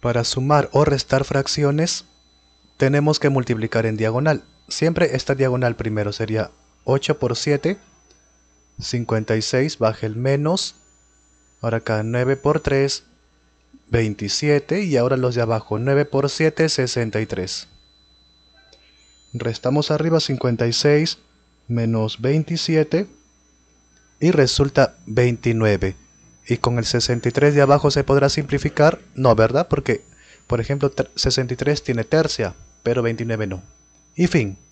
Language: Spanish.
Para sumar o restar fracciones, tenemos que multiplicar en diagonal. Siempre esta diagonal primero sería 8 por 7, 56, baje el menos. Ahora acá 9 por 3, 27. Y ahora los de abajo, 9 por 7, 63. Restamos arriba 56 menos 27 y resulta 29 y con el 63 de abajo se podrá simplificar. No, ¿verdad? Porque, por ejemplo, 63 tiene tercia, pero 29 no. Y fin.